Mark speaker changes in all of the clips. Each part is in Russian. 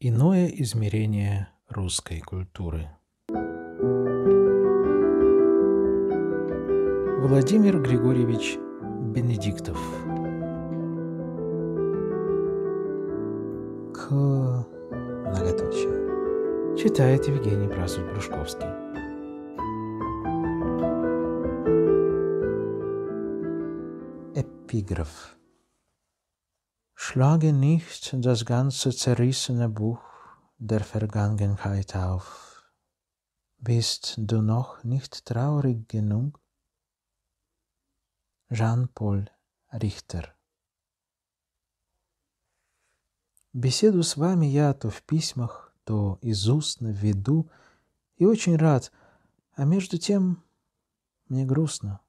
Speaker 1: Иное измерение русской культуры. Владимир Григорьевич Бенедиктов. К многоточие. Читает Евгений Прасуль-Брюшковский. Эпиграф. Schlage nicht das ganze zerrissene Buch der Vergangenheit auf. Bist du noch nicht traurig genug? Жан-Поль Рихтер Беседу с вами я то в письмах, то из устно веду, и очень рад, а между тем мне грустно.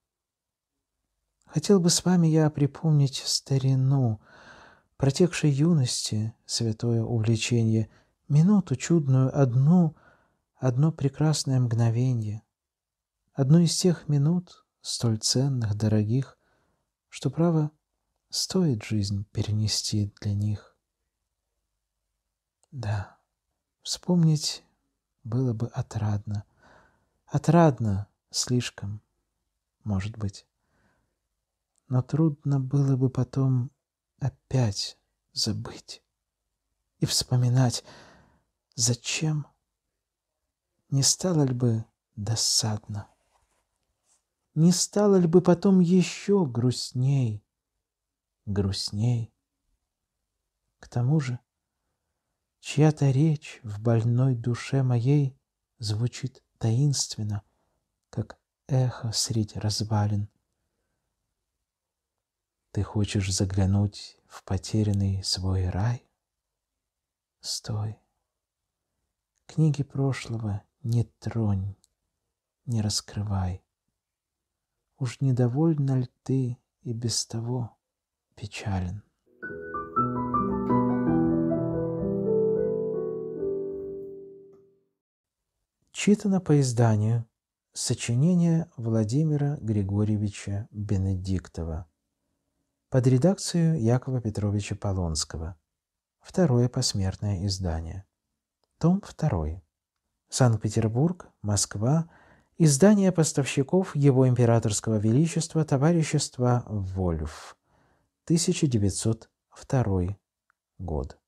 Speaker 1: Хотел бы с вами я припомнить старину — протекшей юности, святое увлечение, минуту чудную одну, одно прекрасное мгновение, одну из тех минут, столь ценных, дорогих, что, право, стоит жизнь перенести для них. Да, вспомнить было бы отрадно, отрадно слишком, может быть. Но трудно было бы потом опять забыть и вспоминать, зачем не стало ли бы досадно, не стало ли бы потом еще грустней, грустней. К тому же чья-то речь в больной душе моей звучит таинственно, как эхо среди развалин. Ты хочешь заглянуть в потерянный свой рай? Стой. Книги прошлого не тронь, не раскрывай. Уж недовольна ли ты и без того печален? Читано по изданию сочинение Владимира Григорьевича Бенедиктова – под редакцию Якова Петровича Полонского. Второе посмертное издание. Том 2. Санкт-Петербург, Москва. Издание поставщиков Его Императорского Величества Товарищества Вольф. 1902 год.